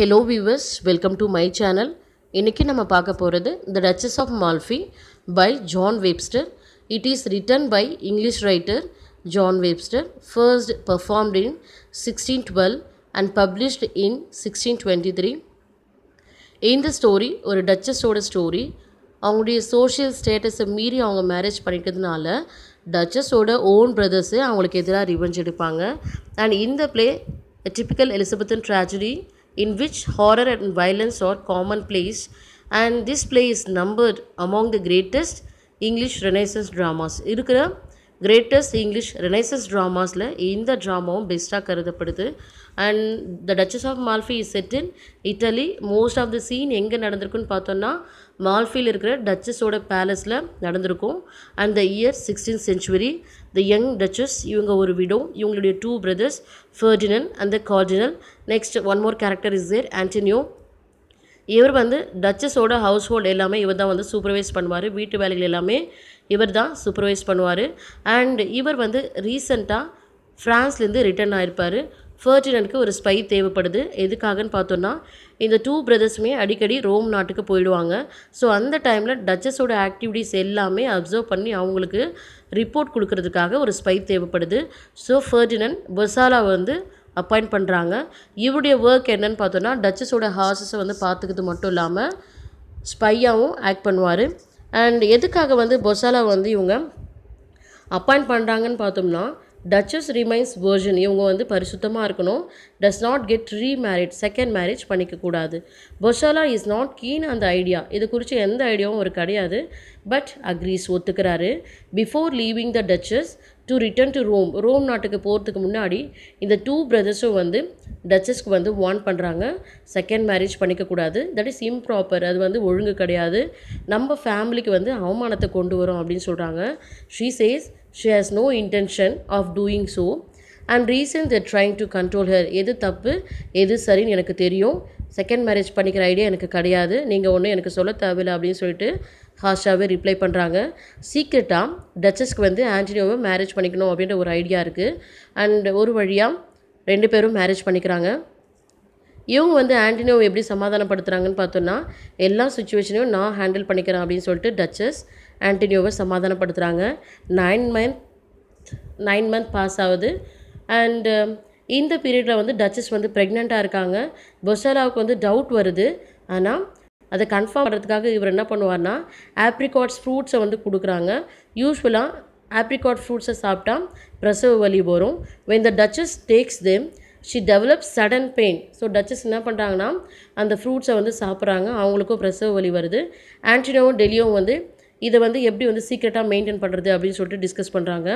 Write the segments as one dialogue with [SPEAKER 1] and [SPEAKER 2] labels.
[SPEAKER 1] Hello viewers welcome to my channel இன்றைக்கி நம்ம பார்க்க போகிறது the Duchess of Malfi by John Webster it is written by English writer John Webster first performed in sixteen twelve and published in sixteen twenty three இந்த story ஒரு டச்சஸோட story அவங்களுடைய social ஸ்டேட்டஸை மீறி அவங்க மேரேஜ் பண்ணிக்கிறதுனால டச்சஸோட ஓன் பிரதர்ஸு அவங்களுக்கு எதிராக ரிவெஞ்ச் எடுப்பாங்க அண்ட் இந்த play typical Elizabethan tragedy in which horror and violence are common and and this is number among the greatest English renaissance dramas இருக்கிற கிரேட்டஸ்ட் இங்கிலீஷ் ரெனைசன்ஸ் ட்ராமாஸில் இந்த ட்ராமாவும் பெஸ்ட்டாக கருதப்படுது and the Duchess of Malfi is set in Italy most of the scene எங்கே நடந்திருக்குன்னு பார்த்தோன்னா மால்ஃபியில் இருக்கிற டச்சஸோட பேலஸில் நடந்திருக்கும் and the year sixteen century the young Duchess இவங்க ஒரு விடோ இவங்களுடைய two brothers Ferdinand and the cardinal next one more character is there Antonio இவர் வந்து டச்சஸோட ஹவுஸ் ஹோல்டு எல்லாமே இவர் தான் வந்து சூப்பர்வைஸ் பண்ணுவார் வீட்டு வேலைகள் எல்லாமே இவர் தான் சூப்பர்வைஸ் பண்ணுவார் அண்ட் இவர் வந்து ரீசண்டாக ஃப்ரான்ஸ்லேருந்து ரிட்டர்ன் ஆகிருப்பார் ஃபர்டினனுக்கு ஒரு ஸ்பை தேவைப்படுது எதுக்காகன்னு பார்த்தோன்னா இந்த டூ பிரதர்ஸுமே அடிக்கடி ரோம் நாட்டுக்கு போயிடுவாங்க ஸோ அந்த டைமில் டச்சஸோட ஆக்டிவிட்டிஸ் எல்லாமே அப்சர்வ் பண்ணி அவங்களுக்கு ரிப்போர்ட் கொடுக்கறதுக்காக ஒரு ஸ்பை தேவைப்படுது ஸோ ஃபர்டினன் பொசாலா வந்து அப்பாயிண்ட் பண்ணுறாங்க இவருடைய ஒர்க் என்னன்னு பார்த்தோன்னா டச்சஸோட ஹார்சஸை வந்து பார்த்துக்கிறது மட்டும் இல்லாமல் ஸ்பையாகவும் ஆக்ட் பண்ணுவார் அண்ட் எதுக்காக வந்து பொசாலா வந்து இவங்க அப்பாயிண்ட் பண்ணுறாங்கன்னு பார்த்தோம்னா டச்சஸ் ரிமைன்ஸ் வேர்ஜன் இவங்க வந்து பரிசுத்தமாக இருக்கணும் does not get marriage second marriage பண்ணிக்கக்கூடாது பொஷாலா இஸ் நாட் கீன் அந்த ஐடியா இது குறித்து எந்த ஐடியாவும் ஒரு கிடையாது பட் அக்ரீஸ் ஒத்துக்கிறாரு before leaving the Duchess to return to Rome Rome நாட்டுக்கு போகிறதுக்கு முன்னாடி இந்த டூ பிரதர்ஸும் வந்து டச்சஸ்க்கு வந்து வார்ன் பண்ணுறாங்க செகண்ட் மேரேஜ் பண்ணிக்கக்கூடாது தட் இஸ் இம்ப்ராப்பர் அது வந்து ஒழுங்கு கிடையாது நம்ம ஃபேமிலிக்கு வந்து அவமானத்தை கொண்டு வரும் அப்படின்னு சொல்கிறாங்க she says she has no intention of doing so and reason the trying to control her எது தப்பு எது சரின்னு எனக்கு தெரியும் செகண்ட் மேரேஜ் பண்ணிக்கிற ஐடியா எனக்கு கிடையாது நீங்கள் ஒன்றும் எனக்கு சொல்ல தேவையில்லை அப்படின்னு சொல்லிட்டு ஹாஷாவே ரிப்ளை பண்ணுறாங்க சீக்கிரட்டாக டச்சஸ்க்கு வந்து ஆண்டனியோவை மேரேஜ் பண்ணிக்கணும் அப்படின்ற ஒரு ஐடியா இருக்குது அண்ட் ஒரு வழியாக ரெண்டு பேரும் மேரேஜ் பண்ணிக்கிறாங்க இவங்க வந்து ஆண்டனியோவை எப்படி சமாதானப்படுத்துகிறாங்கன்னு பார்த்தோன்னா எல்லா சுச்சுவேஷனையும் நான் ஹேண்டில் பண்ணிக்கிறேன் அப்படின்னு சொல்லிட்டு டச்சஸ் ஆண்டனியோவை சமாதானப்படுத்துகிறாங்க nine month nine month pass ஆகுது அண்டு um, இந்த பீரியடில் வந்து டச்சஸ் வந்து ப்ரெக்னெண்ட்டாக இருக்காங்க பொசாலாவுக்கு வந்து டவுட் வருது ஆனால் அதை கன்ஃபார்ம் பண்ணுறதுக்காக இவர் என்ன பண்ணுவார்னா ஆப்ரிகாட்ஸ் ஃப்ரூட்ஸை வந்து கொடுக்குறாங்க யூஸ்ஃபுல்லாக ஆப்ரிகாட் ஃப்ரூட்ஸை சாப்பிட்டா பிரசவ வலி வரும் when the duchess takes them she develop sudden pain so Duchess என்ன பண்ணுறாங்கன்னா அந்த ஃப்ரூட்ஸை வந்து சாப்பிட்றாங்க அவங்களுக்கும் பிரசவ வலி வருது ஆன்டினோவும் டெலியோவும் வந்து இதை வந்து எப்படி வந்து சீக்கிரட்டாக மெயின்டைன் பண்ணுறது அப்படின்னு சொல்லிட்டு டிஸ்கஸ் பண்ணுறாங்க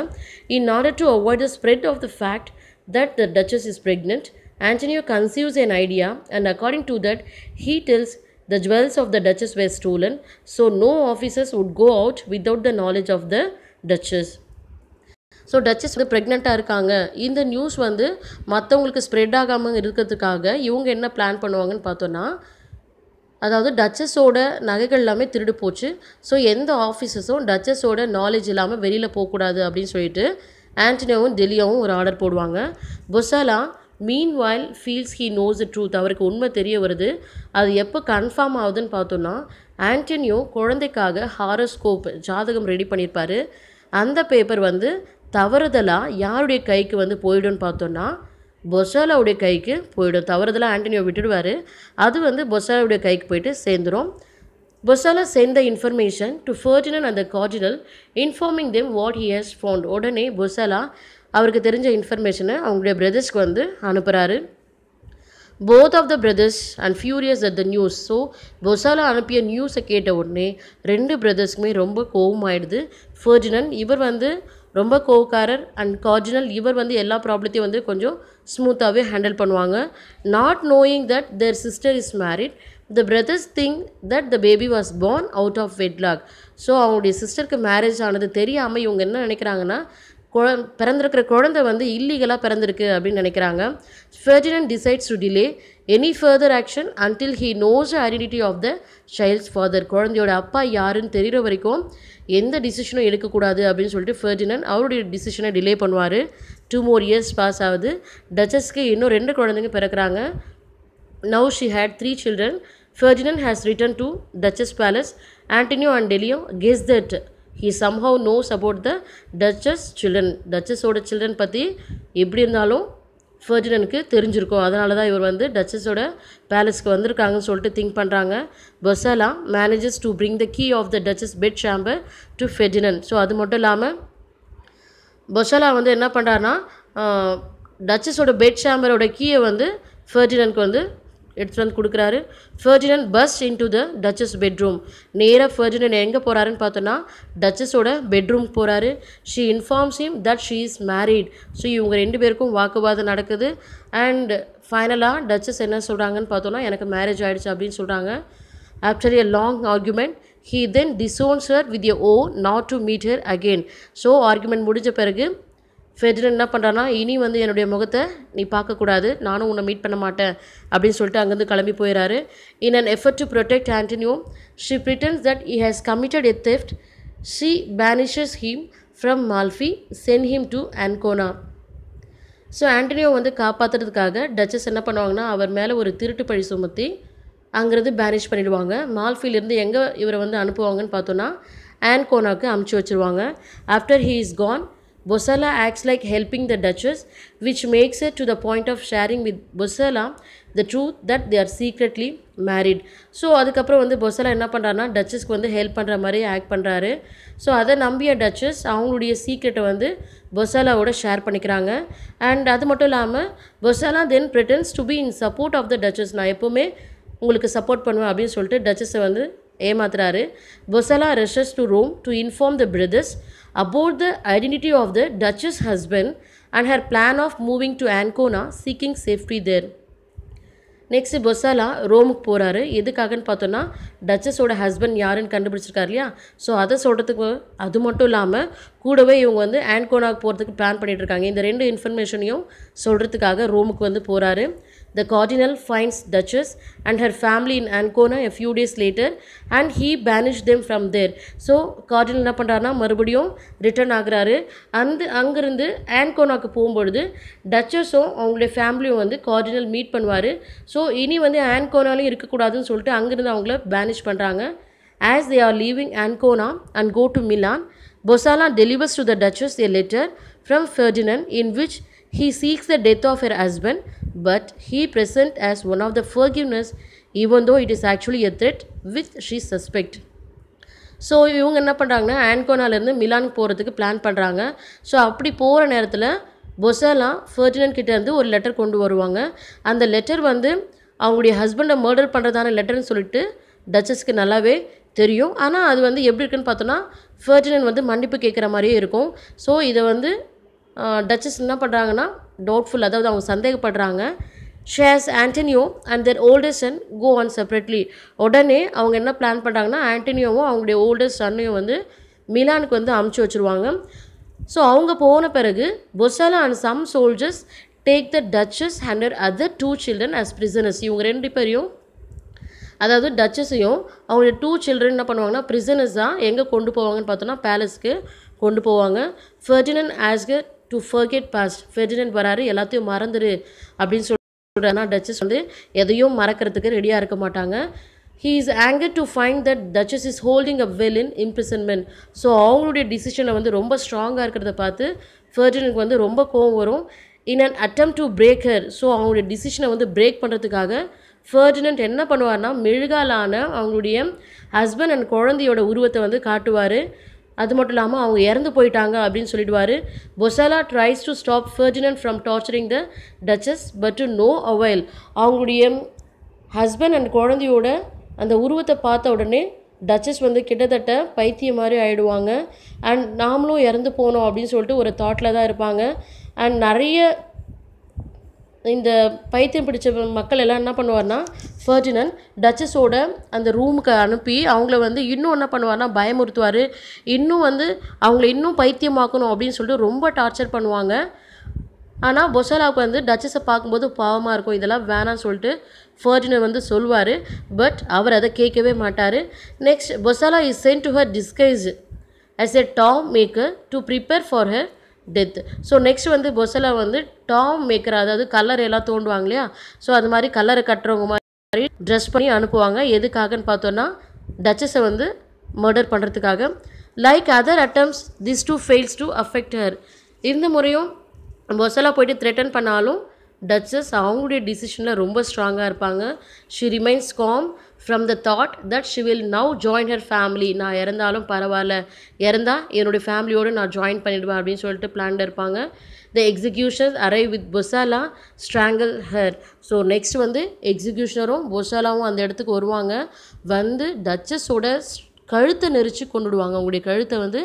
[SPEAKER 1] in order to avoid the spread of the fact that the duchess is pregnant Antonio conceives an idea and according to that he tells the jewels of the Duchess were stolen so no officers would go out without the knowledge of the duchess so Duchess வந்து ப்ரெக்னெண்ட்டாக இருக்காங்க இந்த news வந்து மற்றவங்களுக்கு spread ஆகாமல் இருக்கிறதுக்காக இவங்க என்ன பிளான் பண்ணுவாங்கன்னு பார்த்தோன்னா அதாவது டச்சஸோட நகைகள் எல்லாமே திருடு போச்சு ஸோ எந்த ஆஃபீஸஸும் டச்சஸோட நாலேஜ் இல்லாமல் வெளியில் போகக்கூடாது அப்படின்னு சொல்லிட்டு ஆண்டனியோவும் டெலியாவும் ஒரு ஆர்டர் போடுவாங்க Bosola meanwhile feels he knows the truth அவருக்கு உண்மை தெரிய வருது அது எப்போ கன்ஃபார்ம் ஆகுதுன்னு பார்த்தோன்னா ஆண்டனியோ குழந்தைக்காக ஹாரோஸ்கோப் ஜாதகம் ரெடி பண்ணியிருப்பார் அந்த பேப்பர் வந்து தவறுதலாக யாருடைய கைக்கு வந்து போயிடும்னு பார்த்தோன்னா பொசாலாவுடைய கைக்கு போயிடும் தவறுதலாக ஆண்டனியோ விட்டுடுவார் அது வந்து பொசாலாவுடைய கைக்கு போயிட்டு சேர்ந்துடும் பொசாலா சேர்ந்த இன்ஃபர்மேஷன் டு ஃபர்டினன் அந்த cardinal informing them what he has found உடனே பொசாலா அவருக்கு தெரிஞ்ச இன்ஃபர்மேஷனை அவங்களுடைய பிரதர்ஸ்க்கு வந்து அனுப்புகிறாரு both of the brothers and furious at the news so Bosola அனுப்பிய நியூஸை கேட்ட உடனே ரெண்டு பிரதர்ஸ்க்குமே ரொம்ப கோவமாயிடுது ஃபர்டினன் இவர் வந்து ரொம்ப கோவக்காரர் அண்ட் கார்ஜினல் இவர் வந்து எல்லா ப்ராப்ளத்தையும் வந்து கொஞ்சம் ஸ்மூத்தாகவே ஹேண்டில் பண்ணுவாங்க not knowing that their sister is married the brothers think that the baby was born out of wedlock so அவங்களுடைய சிஸ்டருக்கு மேரேஜ் ஆனது தெரியாமல் இவங்க என்ன நினைக்கிறாங்கன்னா குழ பிறந்திருக்கிற குழந்தை வந்து இல்லீகலாக பிறந்திருக்கு அப்படின்னு நினைக்கிறாங்க Ferdinand decides to delay any further action until he knows identity of the child's father குழந்தையோட அப்பா யாருன்னு தெரிகிற வரைக்கும் எந்த டிசிஷனும் எடுக்கக்கூடாது அப்படின்னு சொல்லிட்டு ஃபெர்டினன் அவருடைய டிசிஷனை டிலே பண்ணுவார் டூ மோர் இயர்ஸ் பாஸ் ஆகுது டச்சஸ்க்கு இன்னும் ரெண்டு குழந்தைங்க பிறக்கிறாங்க now she had three children Ferdinand has written to Duchess palace Antonio and Delio guess that he somehow knows about the Duchess children டச்சஸோட சில்ட்ரன் பற்றி எப்படி இருந்தாலும் ஃபர்டினனுக்கு தெரிஞ்சிருக்கும் அதனால தான் இவர் வந்து டச்சஸோட பேலஸ்க்கு வந்திருக்காங்கன்னு சொல்லிட்டு திங்க் பண்ணுறாங்க Bosola manages to bring the key of the Duchess bed chamber to Ferdinand so அது மட்டும் இல்லாமல் பொசாலா வந்து என்ன பண்ணுறாருனா டச்சஸோட பெட் ஷாம்பரோட கீயை வந்து ஃபெர்டினனுக்கு வந்து எடுத்துகிட்டு வந்து கொடுக்குறாரு பஸ் in to the Duchess bedroom நேராக ஃபர்ஜினன் எங்கே போகிறாருன்னு பார்த்தோன்னா டச்சஸோட பெட்ரூம் போகிறாரு she informs him that she is married so இவங்க ரெண்டு பேருக்கும் வாக்குவாதம் நடக்குது அண்ட் ஃபைனலாக டச்சஸ் என்ன சொல்கிறாங்கன்னு பார்த்தோன்னா எனக்கு மேரேஜ் ஆகிடுச்சு அப்படின்னு சொல்கிறாங்க after a long argument he then disowns her with a vow not to meet her again so argument முடிஞ்ச பிறகு ஃபெர்டினன் என்ன பண்ணுறான்னா இனி வந்து என்னுடைய முகத்தை நீ பார்க்கக்கூடாது நானும் உன்னை மீட் பண்ண மாட்டேன் அப்படின்னு சொல்லிட்டு அங்கேருந்து கிளம்பி போயிடாரு in an effort to protect Antonio she pretends that he has committed a theft she banishes him from Malfi sent him to Ancona so Antonio வந்து காப்பாற்றுறதுக்காக டச்சஸ் என்ன பண்ணுவாங்கன்னா அவர் மேலே ஒரு திருட்டு பழி சுமத்தி அங்கேருந்து பேனிஷ் பண்ணிவிடுவாங்க மால்ஃபிலிருந்து எங்கே இவரை வந்து அனுப்புவாங்கன்னு பார்த்தோன்னா ஆன்கோனாக்கு அமுச்சு வச்சுருவாங்க after he is gone Bosala acts like helping the Duchess, which makes her to the point of sharing with Bosala the truth that they are secretly married. So அதுக்கப்புறம் வந்து பொசலா என்ன பண்ணுறாருனா டச்சஸ்க்கு வந்து ஹெல்ப் பண்ணுற மாதிரி ஆக்ட் பண்ணுறாரு ஸோ அதை நம்பிய duchess அவங்களுடைய சீக்ரெட்டை வந்து பொசாலாவோட ஷேர் பண்ணிக்கிறாங்க அண்ட் அது மட்டும் இல்லாமல் Bosola then pretends to be in support of the Duchess நான் எப்போவுமே உங்களுக்கு சப்போர்ட் பண்ணுவேன் அப்படின்னு சொல்லிட்டு டச்சஸை வந்து ஏமாத்துறாரு Bosola rushes to Rome to inform the brothers about the identity of the Duchess husband and her plan of moving to Ancona seeking safety there. Next Bosola ரோமுக்கு போகிறாரு எதுக்காகன்னு பார்த்தோன்னா டச்சஸோட ஹஸ்பண்ட் யாருன்னு கண்டுபிடிச்சிருக்காரு இல்லையா ஸோ அதை சொல்கிறதுக்கு அது மட்டும் இல்லாமல் கூடவே இவங்க வந்து ஆன்கோனாவுக்கு போகிறதுக்கு பிளான் பண்ணிகிட்ருக்காங்க இந்த ரெண்டு இன்ஃபர்மேஷனையும் சொல்கிறதுக்காக ரோமுக்கு வந்து போகிறாரு the cardinal finds Duchess and her family in Ancona a few days later and he banish them from there so cardinal என்ன பண்ணுறாருனா மறுபடியும் ரிட்டர்ன் ஆகுறாரு அந்த அங்கேருந்து ஆன்கோனாக்கு போகும்பொழுது டச்சஸும் அவங்களுடைய ஃபேமிலியும் வந்து கார்டினல் மீட் பண்ணுவார் ஸோ இனி வந்து ஆன்கோனாலும் இருக்கக்கூடாதுன்னு சொல்லிட்டு அங்கேருந்து அவங்கள பேனிஷ் பண்ணுறாங்க as they are leaving Ancona and go to Milan Bosola delivers to the Duchess a letter from Ferdinand in which He seeks the death of her husband, but he present as one of the forgiveness even though it is actually a threat which she suspect so இவங்க என்ன பண்ணுறாங்கன்னா ஆன்கோனாலேருந்து மிலானுக்கு போகிறதுக்கு plan பண்ணுறாங்க so அப்படி போகிற நேரத்தில் பொசலாம் Ferdinand கிட்டேருந்து ஒரு லெட்டர் கொண்டு வருவாங்க அந்த லெட்டர் வந்து அவங்களுடைய ஹஸ்பண்டை மர்டர் பண்ணுறதான லெட்டர்னு சொல்லிட்டு டச்சஸ்க்கு நல்லாவே தெரியும் ஆனால் அது வந்து எப்படி இருக்குன்னு பார்த்தோன்னா ஃபெர்டினன் வந்து மன்னிப்பு கேட்குற மாதிரியே இருக்கும் ஸோ இதை வந்து டச்சஸ் என்ன பண்ணுறாங்கன்னா டவுட்ஃபுல் அதாவது அவங்க சந்தேகப்படுறாங்க shares Antonio and their oldest son go on separately உடனே அவங்க என்ன பிளான் பண்ணுறாங்கன்னா ஆண்டனியோவும் அவங்களுடைய ஓல்டஸ்ட் சன்னையும் வந்து மிலானுக்கு வந்து அமுச்சு வச்சுருவாங்க ஸோ அவங்க போன பிறகு Bosola and some soldiers take the Duchess and her other two children as prisoners இவங்க ரெண்டு பேரையும் அதாவது டச்சஸையும் அவங்களுடைய டூ சில்ட்ரன் என்ன பண்ணுவாங்கன்னா பிரிசனர்ஸ் தான் எங்கே கொண்டு போவாங்கன்னு பார்த்தோன்னா பேலஸ்க்கு கொண்டு போவாங்க Ferdinand asks her to forget past Ferdinand வராரு எல்லாத்தையும் மறந்துரு அப்படின்னு சொல்கிறேன்னா டச்சஸ் வந்து எதையும் மறக்கிறதுக்கு ரெடியாக இருக்க மாட்டாங்க he is angry to find that Duchess is holding a well in imprisonment so அவங்களுடைய டிசிஷனை வந்து ரொம்ப ஸ்ட்ராங்காக இருக்கிறத பார்த்து ஃபெர்டினுக்கு வந்து ரொம்ப கோவம் வரும் in an attempt to break her so ஸோ அவங்களுடைய டிசிஷனை வந்து பிரேக் பண்ணுறதுக்காக ஃபர்டினன்ட் என்ன பண்ணுவார்னா மெழுகாலான அவங்களுடைய ஹஸ்பண்ட் அண்ட் குழந்தையோட உருவத்தை வந்து காட்டுவார் அது மட்டும் இல்லாமல் அவங்க இறந்து போயிட்டாங்க அப்படின்னு சொல்லிடுவார் Bosola tries to stop Ferdinand from torturing the Duchess but to no avail அவங்களுடைய ஹஸ்பண்ட் அண்ட் குழந்தையோட அந்த உருவத்தை பார்த்த உடனே டச்சஸ் வந்து கிட்டத்தட்ட பைத்திய மாதிரி ஆயிடுவாங்க அண்ட் நாமளும் இறந்து போனோம் அப்படின்னு சொல்லிட்டு ஒரு தாட்டில் தான் இருப்பாங்க அண்ட் நிறைய இந்த பைத்தியம் பிடிச்ச மக்கள் எல்லாம் என்ன பண்ணுவார்னா ஃபர்டினன் டச்சஸோட அந்த ரூமுக்கு அனுப்பி அவங்கள வந்து இன்னும் என்ன பண்ணுவார்னா பயமுறுத்துவார் இன்னும் வந்து அவங்கள இன்னும் பைத்தியமாக்கணும் அப்படின்னு சொல்லிட்டு ரொம்ப டார்ச்சர் பண்ணுவாங்க ஆனால் பொசலாவுக்கு வந்து டச்சஸை பார்க்கும்போது பாவமாக இருக்கும் இதெல்லாம் வேணான்னு சொல்லிட்டு ஃபர்டினன் வந்து சொல்வார் பட் அவர் அதை கேட்கவே மாட்டார் next Bosola is sent to her disguise as a tomb maker to prepare for her death so next வந்து பொசலை வந்து டாம் மேக்கர் அதாவது கலர் எல்லாம் தோண்டுவாங்க இல்லையா ஸோ அது மாதிரி கலரை கட்டுறவங்க மாதிரி ட்ரெஸ் பண்ணி அனுப்புவாங்க எதுக்காகன்னு பார்த்தோன்னா டச்சஸை வந்து மர்டர் பண்ணுறதுக்காக like other attempts this too fails to affect her இந்த முறையும் பொசலா போயிட்டு த்ரெட்டன் பண்ணாலும் டச்சஸ் அவங்களுடைய டிசிஷனில் ரொம்ப ஸ்ட்ராங்காக இருப்பாங்க she remains calm from the thought that she will now join her family நான் இறந்தாலும் பரவாயில்ல இறந்தால் என்னுடைய ஃபேமிலியோடு நான் ஜாயின் பண்ணிவிடுவேன் அப்படின்னு சொல்லிட்டு பிளான் இருப்பாங்க the execution arrive with Bosola strangle her so next வந்து எக்ஸிக்யூஷனரும் பொசாலாவும் அந்த இடத்துக்கு வருவாங்க வந்து டச்சஸோட கழுத்தை நெரிச்சு கொண்டுடுவாங்க அவங்களுடைய கழுத்தை வந்து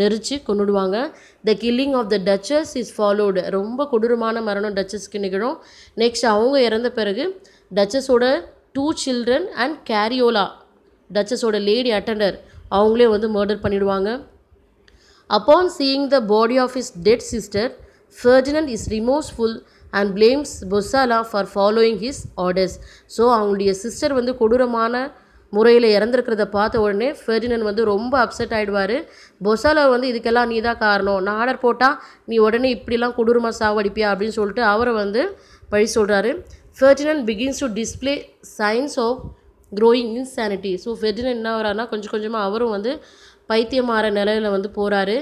[SPEAKER 1] நெரிச்சு கொண்டுடுவாங்க the killing of the duchess is followed ரொம்ப கொடூரமான மரணம் டச்சஸ்க்கு நிகழும் நெக்ஸ்ட் அவங்க இறந்த பிறகு டச்சஸோட டூ சில்ட்ரன் அண்ட் கேரியோலா டச்சஸோட லேடி அட்டண்டர் அவங்களே வந்து மர்டர் பண்ணிடுவாங்க upon seeing the body of his dead sister Ferdinand is remorseful and blames Bosola for following his orders so அவங்களுடைய சிஸ்டர் வந்து கொடூரமான முறையில் இறந்துருக்கிறத பார்த்த உடனே ஃபெர்டினன் வந்து ரொம்ப அப்செட் ஆகிடுவார் பொசாலா வந்து இதுக்கெல்லாம் நீ தான் காரணம் நான் ஆர்டர் போட்டால் நீ உடனே இப்படிலாம் கொடூரமாக சாவடிப்பியா அப்படின்னு சொல்லிட்டு அவரை வந்து பழி சொல்கிறாரு Ferdinand begins to display signs of growing insanity so Ferdinand என்ன வரானா கொஞ்சம் கொஞ்சமாக அவரும் வந்து பைத்தியமாற நிலையில் வந்து போகிறாரு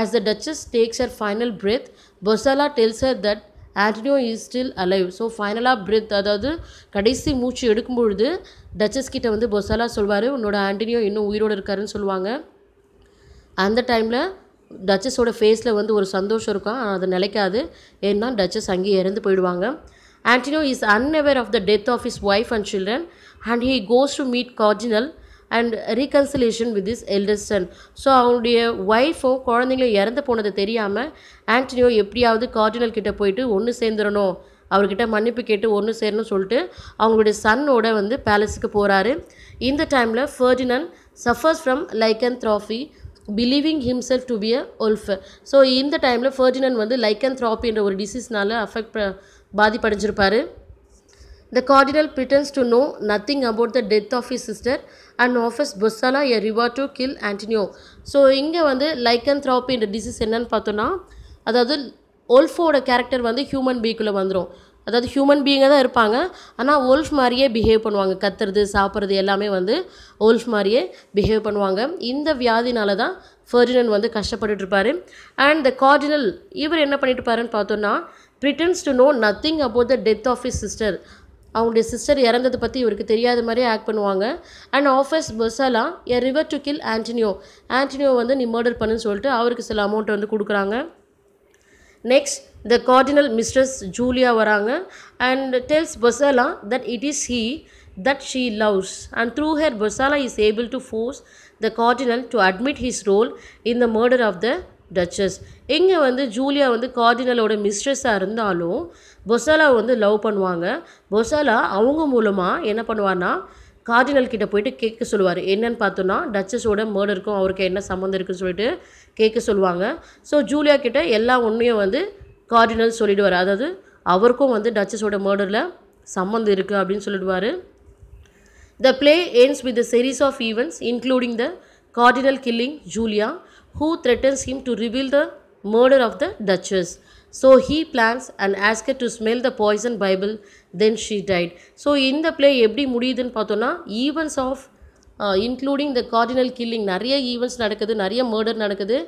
[SPEAKER 1] as the duchess takes her final breath Bosola tells that Antonio is still alive so ஃபைனலாக பிரெத் அதாவது கடைசி மூச்சு எடுக்கும் பொழுது டச்சஸ் கிட்டே வந்து பொசலா சொல்வார் உன்னோட ஆண்டனியோ இன்னும் உயிரோடு இருக்காருன்னு சொல்லுவாங்க அந்த டைமில் டச்சஸோட ஃபேஸில் வந்து ஒரு சந்தோஷம் இருக்கும் அது நிலைக்காது ஏன்னா டச்சஸ் அங்கேயே இறந்து போயிடுவாங்க Antino is unaware of the death of his wife and children and he goes to meet Cardinal and reconciliation with his eldest son so அவனுடைய ஒய்ஃபோ குழந்தைங்களும் இறந்து போனதை தெரியாமல் ஆண்டனியோ எப்படியாவது கார்டினல் கிட்டே போயிட்டு ஒன்று சேர்ந்துடணும் அவர்கிட்ட மன்னிப்பு கேட்டு ஒன்று சேரணும்னு சொல்லிட்டு அவங்களுடைய சன்னோட வந்து பேலஸுக்கு போகிறாரு இந்த டைமில் Ferdinand suffers from lycanthropy believing himself to be a wolf so இந்த டைமில் ஃபர்டினன் வந்து லைக்கன் த்ராப்பின்ற ஒரு டிசீஸ்னால அஃபெக்ட் பாதிப்படைஞ்சிருப்பாரு the cardinal pretends to know nothing about the death of his sister and offers Bossala a reward to kill Antonio. So இங்கே வந்து லைக்கன் த்ராப்பி என்ற டிசீஸ் என்னன்னு பார்த்தோன்னா அதாவது ஒல்ஃபோட கேரக்டர் வந்து ஹியூமன் பீக்குள்ளே வந்துடும் அதாவது ஹியூமன் பீயிங்காக தான் இருப்பாங்க ஆனால் ஓல்ஃப் மாதிரியே பிஹேவ் பண்ணுவாங்க கத்துறது சாப்பிட்றது எல்லாமே வந்து ஓல்ஃப் மாதிரியே பிஹேவ் பண்ணுவாங்க இந்த வியாதினால தான் ஃபர்டினன் வந்து கஷ்டப்பட்டுட்டு இருப்பார் அண்ட் த கார்டினல் இவர் என்ன பண்ணிட்டு பாருன்னு பார்த்தோன்னா pretends to know nothing about the death of his sister அவங்களுடைய சிஸ்டர் இறந்ததை பற்றி இவருக்கு தெரியாத மாதிரி ஆக்ட் பண்ணுவாங்க and offers Bosola a reward to kill Antonio Antonio வந்து நீ மர்டர் பண்ணுன்னு சொல்லிட்டு அவருக்கு சில அமௌண்ட் வந்து கொடுக்குறாங்க next the cardinal mistress Julia வராங்க and tells Bosola that it is he that she loves and through her Bosola is able to force the cardinal to admit his role in the murder of the duchess இங்கே வந்து Julia வந்து கார்டினலோட மிஸ்ட்ரெஸ்ஸாக இருந்தாலும் பொசாலா வந்து love பண்ணுவாங்க பொசாலா அவங்க மூலமாக என்ன பண்ணுவார்னா கார்டினல் கிட்டே போயிட்டு கேட்க சொல்லுவார் என்னன்னு பார்த்தோன்னா டச்சஸோட மர்டருக்கும் அவருக்கு என்ன சம்மந்தம் இருக்குன்னு சொல்லிட்டு கேட்க சொல்லுவாங்க ஸோ ஜூலியா கிட்டே எல்லா ஒன்றையும் வந்து கார்டினல் சொல்லிடுவார் அதாவது அவருக்கும் வந்து டச்சஸோட மர்டரில் சம்மந்தம் இருக்குது அப்படின்னு சொல்லிடுவார் the play ends with the series of events including the cardinal killing Julia who threatens him to reveal the murder of the duchess so he plans and asks to smell the the Bible then she she so இந்த play எப்படி முடியுதுன்னு பார்த்தோன்னா events of including the cardinal killing நிறைய events நடக்குது நிறைய murder நடக்குது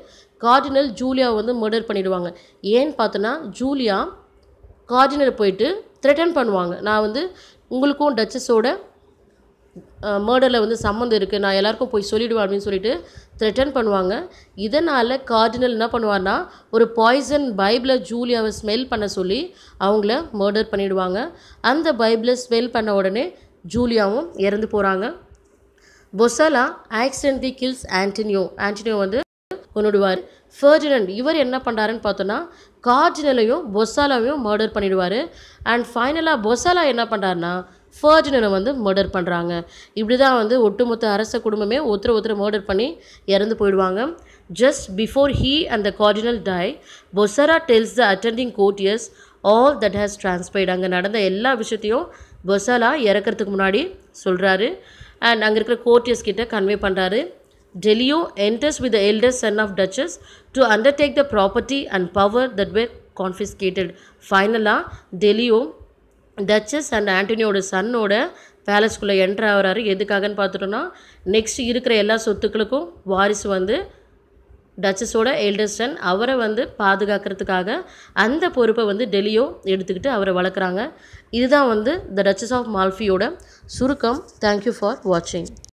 [SPEAKER 1] cardinal ஜூலியாவை வந்து murder பண்ணிவிடுவாங்க ஏன்னு பார்த்தோன்னா ஜூலியா கார்டினல் போயிட்டு த்ரெட்டன் பண்ணுவாங்க நான் வந்து உங்களுக்கும் டச்சஸோட மர்டரில் வந்து சம்மந்தம் இருக்குது நான் எல்லாருக்கும் போய் சொல்லிவிடுவேன் அப்படின்னு சொல்லிட்டு த்ரெட்டன் பண்ணுவாங்க இதனால் கார்டினல் என்ன பண்ணுவார்னா ஒரு பாய்சன் பைபிளை ஜூலியாவை ஸ்மெல் பண்ண சொல்லி அவங்கள மர்டர் பண்ணிவிடுவாங்க அந்த பைபிளை ஸ்மெல் பண்ண உடனே ஜூலியாவும் இறந்து போகிறாங்க பொசலா தி கில்ஸ் ஆன்டினியோ ஆன்டினியோ வந்து கொண்டுடுவார் ஃபர்டினன்ட் இவர் என்ன பண்ணுறாருன்னு பார்த்தோன்னா கார்டினலையும் பொசாலாவையும் மர்டர் பண்ணிவிடுவார் அண்ட் ஃபைனலாக பொசாலா என்ன பண்ணுறாருனா ஃபர்டினனை வந்து மர்டர் பண்ணுறாங்க இப்படி தான் வந்து ஒட்டுமொத்த அரச குடும்பமே ஒருத்தர் ஒருத்தர் மர்டர் பண்ணி இறந்து போயிடுவாங்க just before he and the cardinal die Bosola tells the attending courtiers all that has transpired அங்கே நடந்த எல்லா விஷயத்தையும் பொசாலா இறக்கிறதுக்கு முன்னாடி சொல்கிறாரு அண்ட் அங்கே இருக்கிற கோர்டியர்ஸ் கிட்ட கன்வே பண்ணுறாரு Delio enters with the eldest son of duchess to undertake the property and power that were confiscated ஃபைனலாக டெல்லியும் டச்சஸ் அண்ட் ஆண்டனியோட சன்னோட பேலஸ்குள்ளே என்ட்ரு ஆகிறாரு எதுக்காகன்னு பார்த்துட்டோன்னா நெக்ஸ்ட் இருக்கிற எல்லா சொத்துக்களுக்கும் வாரிசு வந்து டச்சஸோட எல்டர்ஸ்டன் அவரை வந்து பாதுகாக்கிறதுக்காக அந்த பொறுப்பை வந்து டெல்லியோ எடுத்துக்கிட்டு அவரை வளர்க்குறாங்க இதுதான் வந்து த டச்சஸ் ஆஃப் மால்ஃபியோட சுருக்கம் தேங்க்யூ ஃபார் வாட்சிங்